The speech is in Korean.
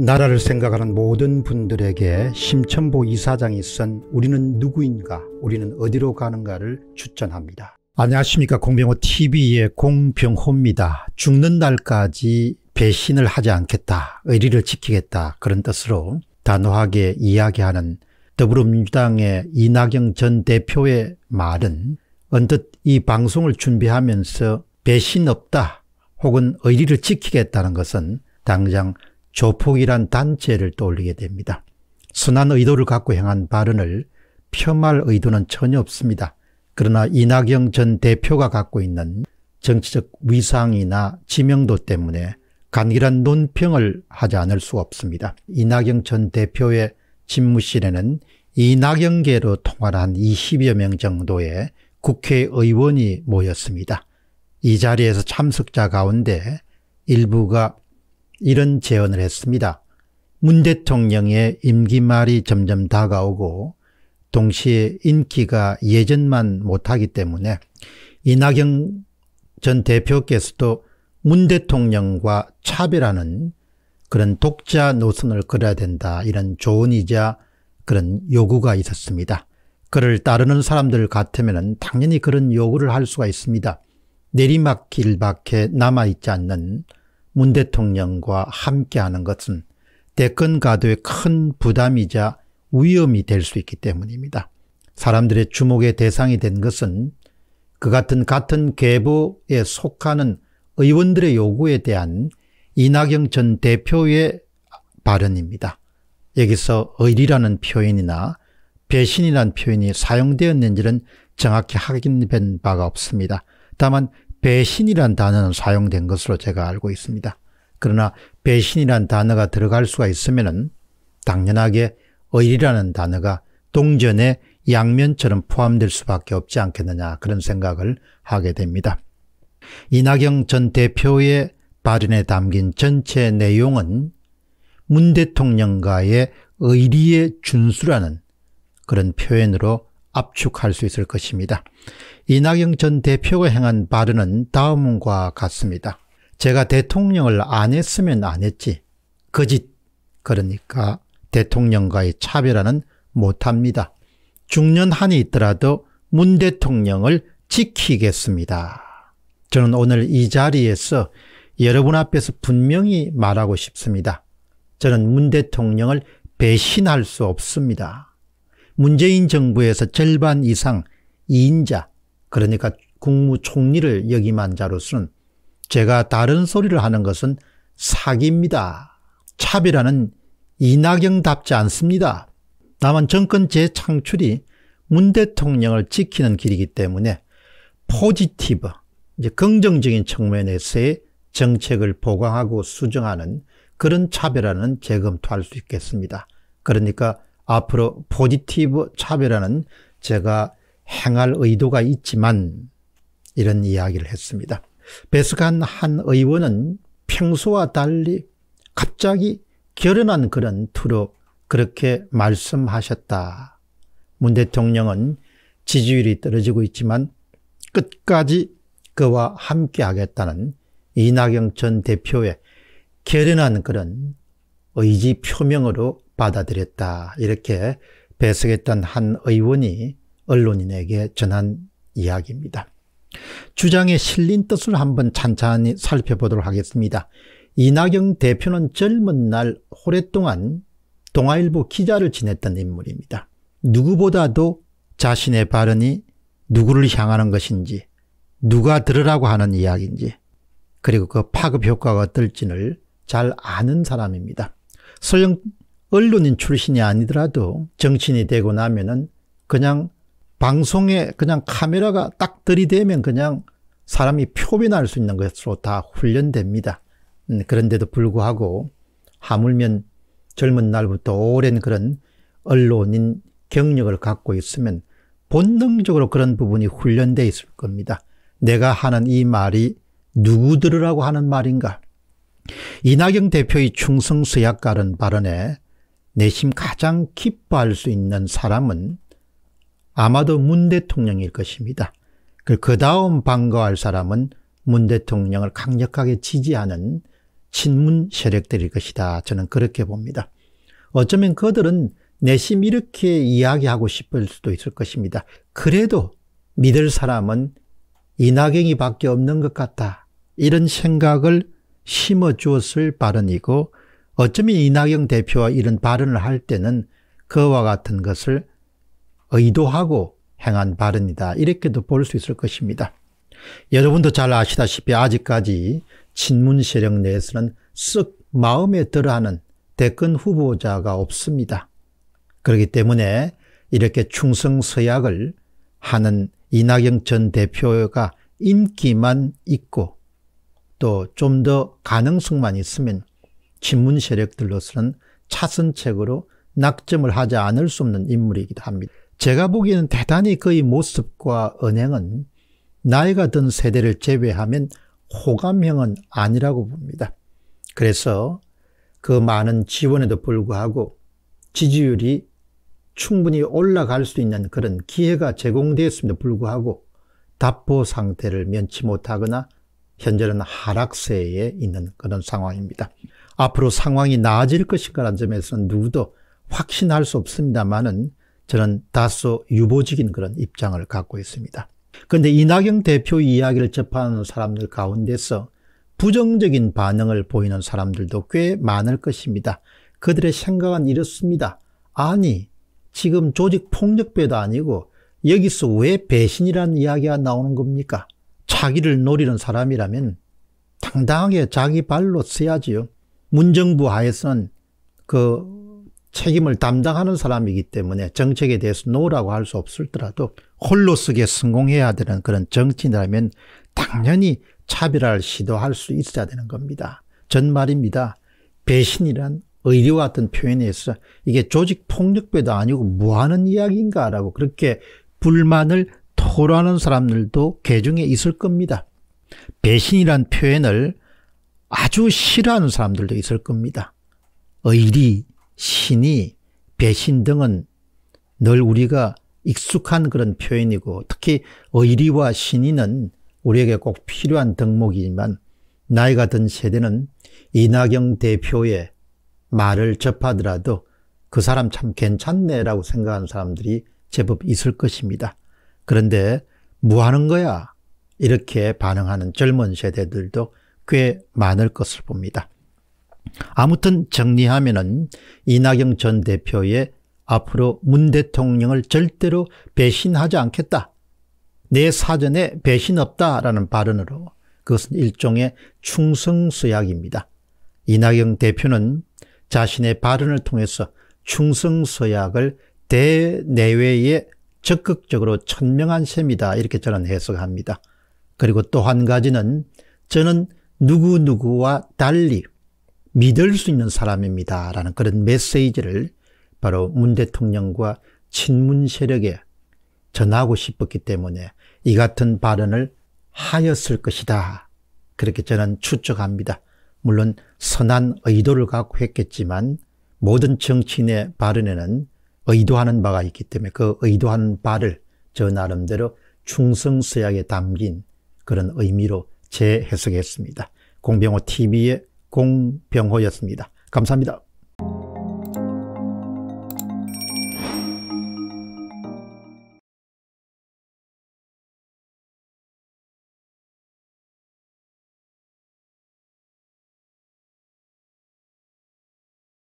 나라를 생각하는 모든 분들에게 심천보 이사장이 쓴 우리는 누구인가 우리는 어디로 가는가를 추천합니다. 안녕하십니까 공병호TV의 공병호입니다. 죽는 날까지 배신을 하지 않겠다 의리를 지키겠다 그런 뜻으로 단호하게 이야기하는 더불어민주당의 이낙영전 대표의 말은 언뜻 이 방송을 준비하면서 배신 없다 혹은 의리를 지키겠다는 것은 당장 조폭이란 단체를 떠올리게 됩니다. 순한 의도를 갖고 행한 발언을 폄할 의도는 전혀 없습니다. 그러나 이낙영 전 대표가 갖고 있는 정치적 위상이나 지명도 때문에 간결한 논평을 하지 않을 수 없습니다. 이낙영 전 대표의 집무실에는 이낙영계로 통화한 를 20여 명 정도의 국회의원이 모였습니다. 이 자리에서 참석자 가운데 일부가 이런 제언을 했습니다. 문 대통령의 임기 말이 점점 다가오고 동시에 인기가 예전만 못하기 때문에 이낙연 전 대표께서도 문 대통령과 차별하는 그런 독자 노선을 그려야 된다 이런 조언이자 그런 요구가 있었습니다. 그를 따르는 사람들 같으면 당연히 그런 요구를 할 수가 있습니다. 내리막 길밖에 남아있지 않는 문 대통령과 함께하는 것은 대권 가도에 큰 부담이자 위험이 될 수 있기 때문입니다. 사람들의 주목의 대상이 된 것은 그 같은 같은 계보에 속하는 의원들의 요구에 대한 이낙영 전 대표의 발언입니다. 여기서 의리라는 표현이나 배신이라는 표현이 사용되었는지는 정확히 확인된 바가 없습니다. 다만 배신이란 단어는 사용된 것으로 제가 알고 있습니다. 그러나 배신이란 단어가 들어갈 수가 있으면 당연하게 의리라는 단어가 동전의 양면처럼 포함될 수밖에 없지 않겠느냐 그런 생각을 하게 됩니다. 이낙영 전 대표의 발언에 담긴 전체 내용은 문 대통령과의 의리의 준수라는 그런 표현으로 압축할 수 있을 것입니다. 이낙영 전 대표가 행한 발언은 다음과 같습니다. 제가 대통령을 안 했으면 안 했지. 거짓. 그 그러니까 대통령과의 차별화는 못합니다. 중년 한이 있더라도 문 대통령을 지키겠습니다. 저는 오늘 이 자리에서 여러분 앞에서 분명히 말하고 싶습니다. 저는 문 대통령을 배신할 수 없습니다. 문재인 정부에서 절반 이상 2인자 그러니까 국무총리를 역임한 자로서는 제가 다른 소리를 하는 것은 사기입니다. 차별하는 이낙연답지 않습니다. 다만 정권 재창출이 문 대통령을 지키는 길이기 때문에 포지티브, 이제 긍정적인 측면에서의 정책을 보강하고 수정하는 그런 차별화는 재검토할 수 있겠습니다. 그러니까 앞으로 포지티브 차별화는 제가 행할 의도가 있지만 이런 이야기를 했습니다. 베스간 한 의원은 평소와 달리 갑자기 결연한 그런 투로 그렇게 말씀하셨다. 문 대통령은 지지율이 떨어지고 있지만 끝까지 그와 함께 하겠다는 이낙연 전 대표의 결연한 그런 의지 표명으로 받아들였다. 이렇게 배석했던 한 의원이 언론인에게 전한 이야기입니다. 주장의 실린 뜻을 한번 찬찬히 살펴보도록 하겠습니다. 이낙영 대표는 젊은 날 오랫동안 동아일보 기자를 지냈던 인물입니다. 누구보다도 자신의 발언이 누구를 향하는 것인지 누가 들으라고 하는 이야기인지 그리고 그 파급 효과가 어떨지를 잘 아는 사람입니다. 소영 언론인 출신이 아니더라도 정치인이 되고 나면은 그냥 방송에 그냥 카메라가 딱 들이대면 그냥 사람이 표변할 수 있는 것으로 다 훈련됩니다. 음, 그런데도 불구하고 하물면 젊은 날부터 오랜 그런 언론인 경력을 갖고 있으면 본능적으로 그런 부분이 훈련돼 있을 겁니다. 내가 하는 이 말이 누구 들으라고 하는 말인가? 이낙영 대표의 충성서약가는 발언에 내심 가장 기뻐할 수 있는 사람은 아마도 문 대통령일 것입니다. 그, 그 다음 반가워할 사람은 문 대통령을 강력하게 지지하는 친문 세력들일 것이다. 저는 그렇게 봅니다. 어쩌면 그들은 내심 이렇게 이야기하고 싶을 수도 있을 것입니다. 그래도 믿을 사람은 이낙연이 밖에 없는 것 같다. 이런 생각을 심어 주었을 발언이고 어쩌면 이낙연 대표와 이런 발언을 할 때는 그와 같은 것을 의도하고 행한 발언이다. 이렇게도 볼 수 있을 것입니다. 여러분도 잘 아시다시피 아직까지 친문 세력 내에서는 쓱 마음에 들어하는 대권 후보자가 없습니다. 그렇기 때문에 이렇게 충성서약을 하는 이낙연 전 대표가 인기만 있고 또 좀 더 가능성만 있으면 친문 세력들로서는 차선책으로 낙점을 하지 않을 수 없는 인물이기도 합니다. 제가 보기에는 대단히 그의 모습과 언행은 나이가 든 세대를 제외하면 호감형은 아니라고 봅니다. 그래서 그 많은 지원에도 불구하고 지지율이 충분히 올라갈 수 있는 그런 기회가 제공되었음에도 불구하고 답보 상태를 면치 못하거나 현재는 하락세에 있는 그런 상황입니다. 앞으로 상황이 나아질 것인가라는 점에서는 누구도 확신할 수 없습니다만은 저는 다소 유보적인 그런 입장을 갖고 있습니다. 그런데 이낙영 대표 이야기를 접하는 사람들 가운데서 부정적인 반응을 보이는 사람들도 꽤 많을 것입니다. 그들의 생각은 이렇습니다. 아니, 지금 조직 폭력배도 아니고 여기서 왜 배신이라는 이야기가 나오는 겁니까? 자기를 노리는 사람이라면 당당하게 자기 발로 서야지요. 문정부 하에선 그 책임을 담당하는 사람이기 때문에 정책에 대해서 노라고 할 수 없을더라도 홀로 쓰게 성공해야 되는 그런 정치인이라면 당연히 차별화를 시도할 수 있어야 되는 겁니다. 전 말입니다. 배신이란 의리 같은 표현에서 이게 조직 폭력배도 아니고 뭐 하는 이야기인가라고 그렇게 불만을 토로하는 사람들도 개중에 있을 겁니다. 배신이란 표현을 아주 싫어하는 사람들도 있을 겁니다. 의리, 신의, 배신 등은 늘 우리가 익숙한 그런 표현이고 특히 의리와 신의는 우리에게 꼭 필요한 덕목이지만 나이가 든 세대는 이낙영 대표의 말을 접하더라도 그 사람 참 괜찮네라고 생각하는 사람들이 제법 있을 것입니다. 그런데 뭐 하는 거야? 이렇게 반응하는 젊은 세대들도 꽤 많을 것을 봅니다. 아무튼 정리하면은 이낙연 전 대표의 앞으로 문 대통령을 절대로 배신하지 않겠다. 내 사전에 배신 없다라는 발언으로 그것은 일종의 충성서약입니다. 이낙연 대표는 자신의 발언을 통해서 충성서약을 대내외에 적극적으로 천명한 셈이다 이렇게 저는 해석합니다. 그리고 또 한 가지는 저는 누구누구와 달리 믿을 수 있는 사람입니다. 라는 그런 메시지를 바로 문 대통령과 친문 세력에 전하고 싶었기 때문에 이 같은 발언을 하였을 것이다. 그렇게 저는 추측합니다. 물론 선한 의도를 갖고 했겠지만 모든 정치인의 발언에는 의도하는 바가 있기 때문에 그 의도하는 바를 저 나름대로 충성서약에 담긴 그런 의미로 재해석했습니다. 공병호 TV의 공병호였습니다. 감사합니다.